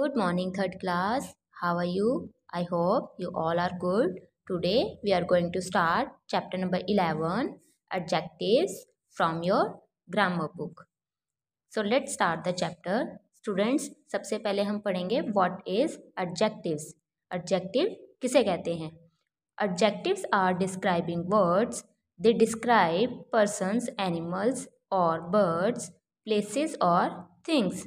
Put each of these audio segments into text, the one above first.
Good morning, third class. How are you? I hope you all are good. Today we are going to start chapter number 11 adjectives from your grammar book. So let's start the chapter. Students, सबसे पहले हम पढ़ेंगे what is adjectives. Adjective किसे कहते हैं Adjectives are describing words. They describe persons, animals or birds, places or things.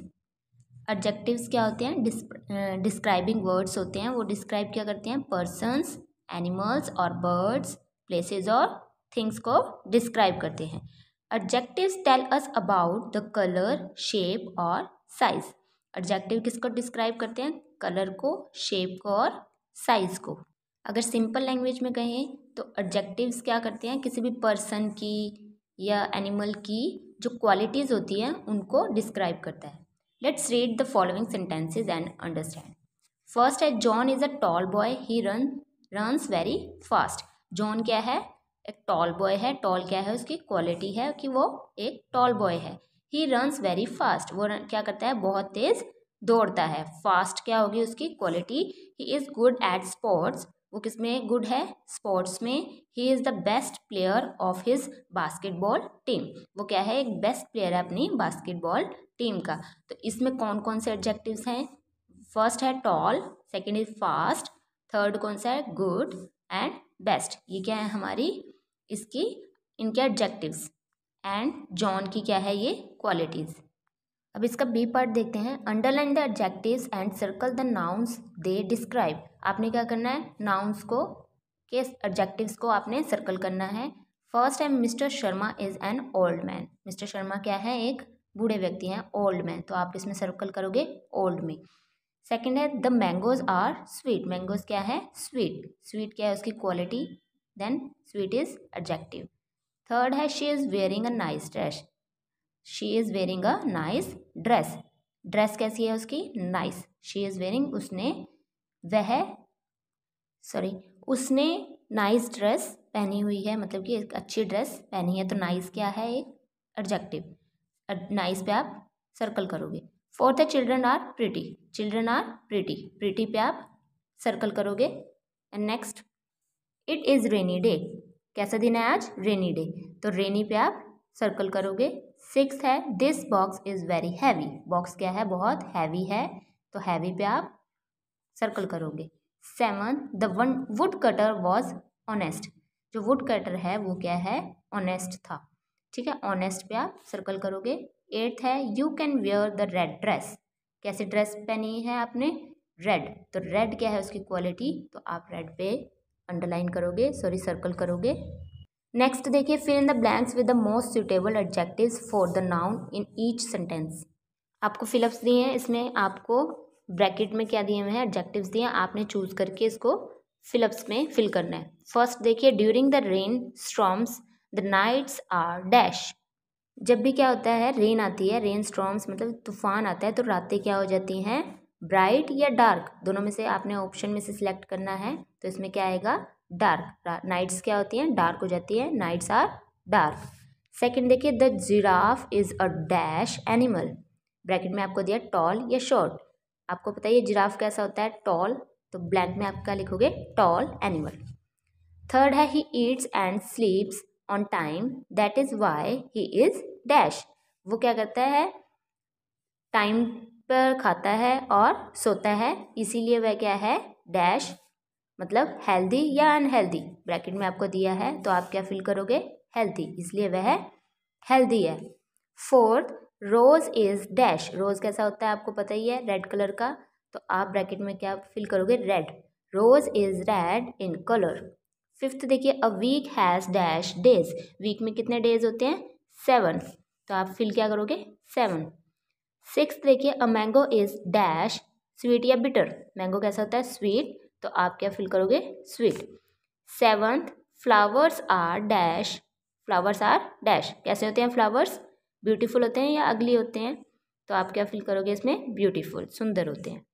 Adjectives क्या होते हैं डिस्क्राइबिंग वर्ड्स होते हैं वो डिस्क्राइब क्या करते हैं पर्सनस एनिमल्स और बर्ड्स प्लेसेस और थिंग्स को डिस्क्राइब करते हैं adjectives tell us about the colour shape और साइज एडजेक्टिव किसको डिस्क्राइब करते हैं कलर को शेप को और साइज को अगर सिंपल लैंग्वेज में कहें तो एडजेक्टिव्स क्या करते हैं किसी भी पर्सन की या एनिमल की जो क्वालिटीज़ होती हैं उनको डिस्क्राइब करता है Let's read the following sentences and understand. First है John is a tall boy. He run runs very fast. John क्या है एक tall boy है tall क्या है उसकी quality है कि वो एक tall boy है ही रन्स वेरी फास्ट वो क्या करता है बहुत तेज़ दौड़ता है फास्ट क्या होगी उसकी quality he is good at sports वो किस में गुड है स्पोर्ट्स में he is the best player of his basketball team वो क्या है एक बेस्ट प्लेयर है अपनी बास्केटबॉल टीम का तो इसमें कौन कौन से एडजेक्टिव्स हैं फर्स्ट है tall second is fast third कौन सा है गुड एंड बेस्ट ये क्या है हमारी इसकी इनके एडजेक्टिव्स एंड जॉन की क्या है ये क्वालिटीज़ अब इसका बी पार्ट देखते हैं underline the adjectives and circle the nouns they describe आपने क्या करना है नाउन्स को के एडजेक्टिव्स को आपने सर्कल करना है फर्स्ट है Mister Sharma is an old man Mister Sharma क्या है एक बूढ़े व्यक्ति हैं ओल्ड मैन तो आप इसमें सर्कल करोगे ओल्ड में सेकेंड है the mangoes are sweet mangoes क्या है स्वीट स्वीट क्या है उसकी quality then sweet is adjective third है she is wearing a nice dress she is wearing a nice dress dress कैसी है उसकी नाइस शी इज़ वेयरिंग उसने वह सॉरी उसने नाइस ड्रेस पहनी हुई है मतलब कि एक अच्छी ड्रेस पहनी है तो नाइस क्या है एक एडजेक्टिव नाइस पे आप सर्कल करोगे फोर्थ है children are pretty children are pretty pretty पे आप सर्कल करोगे and next it is rainy day कैसा दिन है आज रेनी डे तो रेनी पे आप सर्कल करोगे सिक्स है this box is very heavy box क्या है बहुत हैवी है तो हैवी पे आप सर्कल करोगे seven the one woodcutter was honest जो वुड कटर है वो क्या है ऑनेस्ट था ठीक है ऑनेस्ट पे आप सर्कल करोगे एट्थ है you can wear the red dress कैसी ड्रेस पहनी है आपने रेड तो रेड क्या है उसकी क्वालिटी तो आप रेड पे अंडरलाइन करोगे सॉरी सर्कल करोगे नेक्स्ट देखिए fill in the blanks with the most suitable adjective for the noun in each sentence आपको फिलअप्स दिए हैं इसमें आपको ब्रैकेट में क्या दिए हुए हैं एडजेक्टिव्स दिए हैं आपने चूज करके इसको फिलअप्स में फिल करना है फर्स्ट देखिए during the rainstorms the nights are dash जब भी क्या होता है रेन आती है रेन स्ट्रॉम्स मतलब तूफान आता है तो रातें क्या हो जाती हैं ब्राइट या डार्क दोनों में से आपने ऑप्शन में से सिलेक्ट करना है तो इसमें क्या आएगा डार्क नाइट्स क्या होती हैं डार्क हो जाती है नाइट्स आर डार्क सेकंड देखिए the giraffe is a dash animal bracket में आपको दिया टॉल या शॉर्ट आपको पता है जिराफ कैसा होता है टॉल तो ब्लैंक में आप क्या लिखोगे टॉल एनिमल थर्ड है he eats and sleeps on time that is why he is dash वो क्या करता है टाइम पर खाता है और सोता है इसीलिए वह क्या है डैश मतलब हेल्दी या अनहेल्दी ब्रैकेट में आपको दिया है तो आप क्या फील करोगे हेल्दी इसलिए वह हेल्दी है fourth rose is dash rose कैसा होता है आपको पता ही है रेड कलर का तो आप ब्रैकेट में क्या फील करोगे red rose is red in colour fifth देखिए a week has dash days week में कितने डेज होते हैं सेवन तो आप फील क्या करोगे सेवन सिक्स देखिए a mango is dash sweet या बिटर मैंगो कैसा होता है स्वीट तो आप क्या फिल करोगे sweet seventh flowers are dash flowers are dash कैसे होते हैं फ्लावर्स ब्यूटीफुल होते हैं या अगली होते हैं तो आप क्या फील करोगे इसमें ब्यूटीफुल सुंदर होते हैं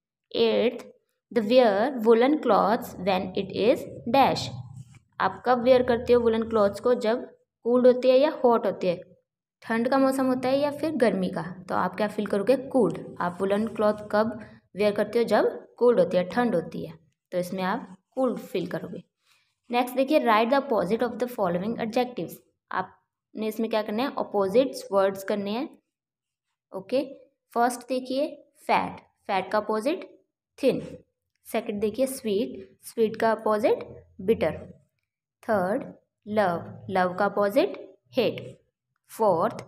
eighth the wear woollen clothes when it is dash आप कब वेयर करते हो वुलन क्लॉथ्स को जब कूल्ड होती है या हॉट होती है ठंड का मौसम होता है या फिर गर्मी का तो आप क्या फील करोगे कूल्ड आप वुलन क्लॉथ कब वेयर करते हो जब कोल्ड होती है ठंड होती है तो इसमें आप कूल फील करोगे नेक्स्ट देखिए write the opposite of the following adjectives आपने इसमें क्या करना है अपोजिट्स वर्ड्स करने हैं ओके फर्स्ट देखिए फैट फैट का अपोजिट थिन सेकंड देखिए स्वीट स्वीट का opposite bitter third love love का opposite hate fourth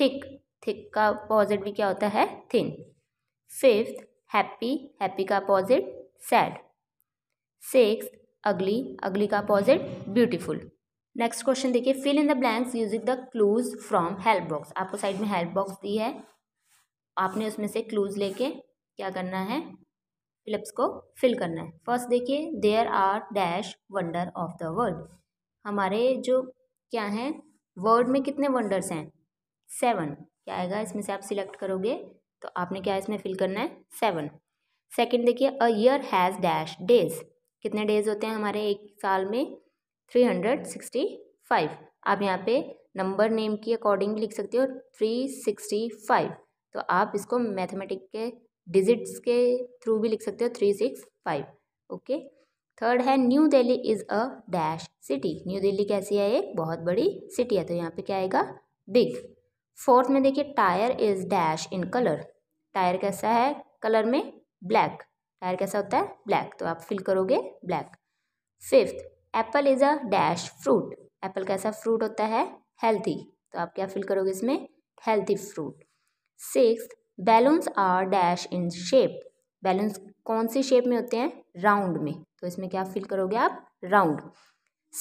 thick thick का अपोजिट भी क्या होता है थिन फिफ्थ हैप्पी हैप्पी का opposite sad six ugly ugly का अपोजिट ब्यूटीफुल नेक्स्ट क्वेश्चन देखिए fill in the blanks using the clues from help box आपको साइड में हेल्प बॉक्स दी है आपने उसमें से क्लूज लेके क्या करना है फिलिप्स को फिल करना है फर्स्ट देखिए there are dash wonder of the world हमारे जो क्या हैं वर्ल्ड में कितने वंडर्स हैं सेवन क्या आएगा इसमें से आप सिलेक्ट करोगे तो आपने क्या इसमें फिल करना है सेवन सेकंड देखिए a year has dash days कितने डेज होते हैं हमारे एक साल में थ्री हंड्रेड सिक्सटी फाइव आप यहाँ पे नंबर नेम के अकॉर्डिंग लिख सकते हो थ्री सिक्सटी फाइव तो आप इसको मैथमेटिक के डिजिट्स के थ्रू भी लिख सकते हो three six five okay third है New Delhi is a dash city New Delhi कैसी है एक बहुत बड़ी सिटी है तो यहाँ पे क्या आएगा बिग फोर्थ में देखिए tyre is dash in colour tyre कैसा है कलर में ब्लैक टायर कैसा होता है ब्लैक तो आप फिल करोगे black fifth apple is a dash fruit apple कैसा फ्रूट होता है हेल्थी तो आप क्या फिल करोगे इसमें healthy fruit six balloons are dash in shape balloons कौन सी शेप में होते हैं राउंड में तो इसमें क्या फिल करोगे आप राउंड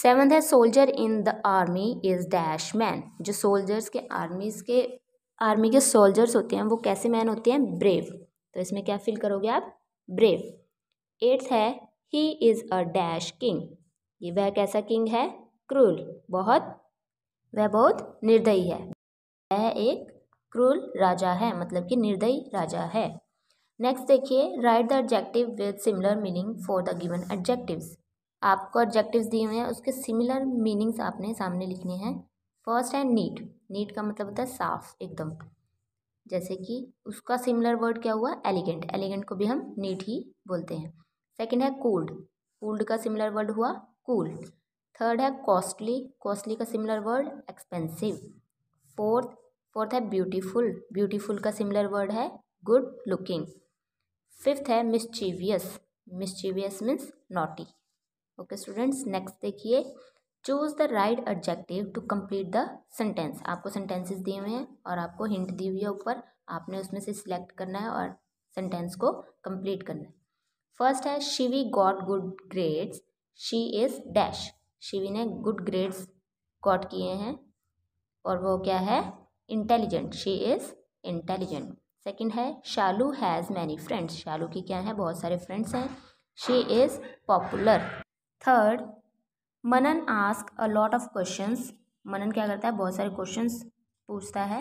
सेवन्थ है soldier in the army is dash man जो सोल्जर्स के आर्मीज के आर्मी के सोल्जर्स होते हैं वो कैसे मैन होते हैं ब्रेव तो इसमें क्या फिल करोगे आप ब्रेव एट्थ है he is a dash king ये वह कैसा किंग है क्रूल बहुत वह बहुत निर्दयी है वह एक क्रूल राजा है मतलब कि निर्दयी राजा है नेक्स्ट देखिए write the adjective with similar meaning for the given adjectives आपको एडजेक्टिव्स दिए हुए हैं उसके सिमिलर मीनिंग्स आपने सामने लिखने हैं फर्स्ट है नीट नीट का मतलब होता है साफ एकदम जैसे कि उसका सिमिलर वर्ड क्या हुआ एलिगेंट एलिगेंट को भी हम नीट ही बोलते हैं सेकेंड है कूल्ड कूल्ड का सिमिलर वर्ड हुआ कूल थर्ड है कॉस्टली कॉस्टली का similar word expensive fourth fourth है ब्यूटीफुल ब्यूटीफुल का सिमिलर वर्ड है गुड लुकिंग फिफ्थ है mischievous mischievous means naughty okay students next देखिए choose the right adjective to complete the sentence आपको sentences दिए हुए हैं और आपको हिंट दी हुई है ऊपर आपने उसमें से सिलेक्ट करना है और सेंटेंस को कम्प्लीट करना है फर्स्ट है Shivi got good grades she is dash Shivi ने गुड ग्रेड्स गॉट किए हैं और वो क्या है intelligent she is intelligent second है Shalu has many friends Shalu की क्या है बहुत सारे फ्रेंड्स हैं she is popular third Manan ask a lot of questions Manan क्या करता है बहुत सारे क्वेश्चंस पूछता है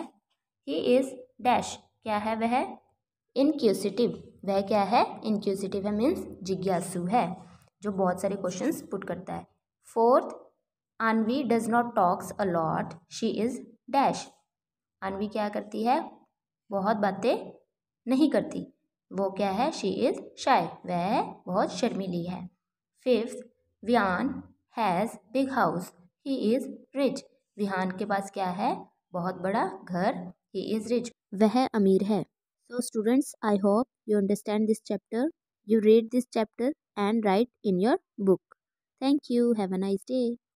ही इज़ डैश क्या है वह इनक्यूसिटिव वह क्या है इनक्यूसिटिव है मीन्स जिज्ञासु है जो बहुत सारे क्वेश्चंस पुट करता है fourth Anvi does not talks a lot she is dash Anvi क्या करती है बहुत बातें नहीं करती वो क्या है शी इज़ शाय वह बहुत शर्मीली है fifth Vyan has big house he is rich Rihan के पास क्या है बहुत बड़ा घर ही इज़ रिच वह अमीर है so students I hope you understand this chapter you read this chapter and write in your book thank you have a nice day